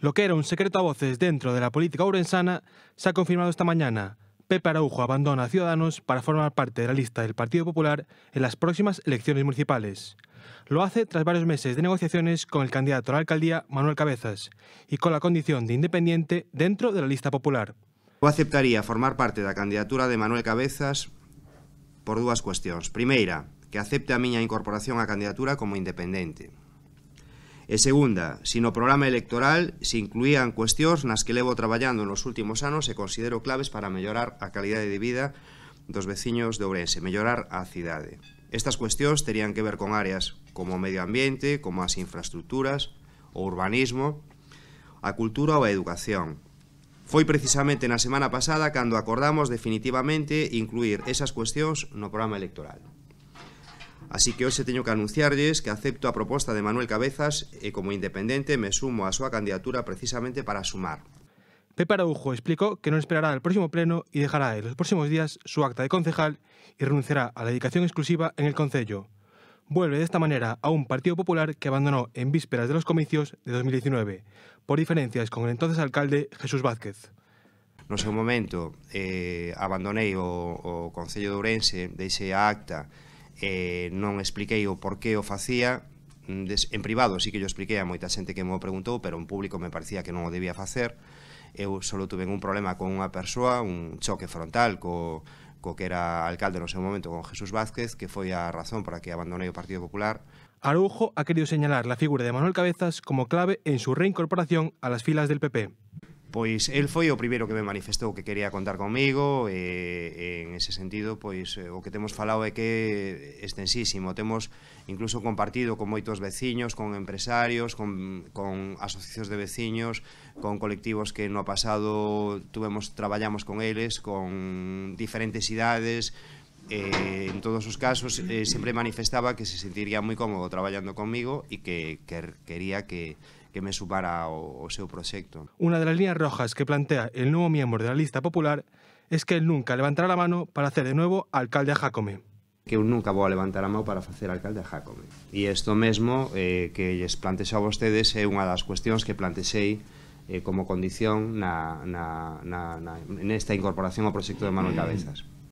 Lo que era un secreto a voces dentro de la política urensana se ha confirmado esta mañana. Pepe Araujo abandona a Ciudadanos para formar parte de la lista del Partido Popular en las próximas elecciones municipales. Lo hace tras varios meses de negociaciones con el candidato a la alcaldía Manuel Cabezas y con la condición de independiente dentro de la lista popular. Yo aceptaría formar parte de la candidatura de Manuel Cabezas por dos cuestiones. Primera, que acepte a miña incorporación la candidatura como independiente. E segunda, se no programa electoral se incluían cuestións nas que levo traballando nos últimos anos e considero claves para mellorar a calidade de vida dos veciños de Ourense, mellorar a cidade. Estas cuestións terían que ver con áreas como o medio ambiente, como as infraestructuras, o urbanismo, a cultura ou a educación. Foi precisamente na semana pasada cando acordamos definitivamente incluir esas cuestións no programa electoral. Así que hoxe teño que anunciarlles que acepto a proposta de Manuel Cabezas e eh, como independente me sumo á súa candidatura precisamente para sumar. Pepe Araujo explicou que non esperará al próximo pleno e dejará en los próximos días súa acta de concejal e renunciará a la dedicación exclusiva en el Concello. Vuelve de esta manera a un Partido Popular que abandonó en vísperas de los comicios de 2019, por diferencias con el entonces alcalde Jesús Vázquez. No seu momento eh, abandonei o, o Concello de Ourense, deixei a acta eh, non expliquei o porqué o facía mm, des, en privado sí que yo expliquei a moita xente que me o preguntou pero en público me parecía que non o debía facer eu solo tuve un problema con unha persoa un choque frontal co, co que era alcalde no seu momento con Jesús Vázquez que foi a razón para que abandonei o Partido Popular Araujo ha querido señalar la figura de Manuel Cabezas como clave en su reincorporación a las filas del PP. Pois el foi o primeiro que me manifestou que quería contar comigo e, eh, e en ese sentido pois eh, o que temos falado é que extensísimo, temos incluso compartido con moitos veciños, con empresarios, con, con asociacións de veciños, con colectivos que no pasado tuvemos traballamos con eles, con diferentes idades, eh, en todos os casos eh, sempre manifestaba que se sentiría moi cómodo traballando comigo e que, que quería que que me sumara ao, ao seu proxecto. Unha das líneas rojas que plantea el novo miembro da lista popular es que el nunca levantará a mano para hacer de novo alcalde a Jacome que eu nunca vou a levantar a mão para facer alcalde a Jacome. E isto mesmo eh, que lles plantexo a vostedes é unha das cuestións que plantexei eh, como condición na, na, na, na, nesta incorporación ao proxecto de Manuel Cabezas.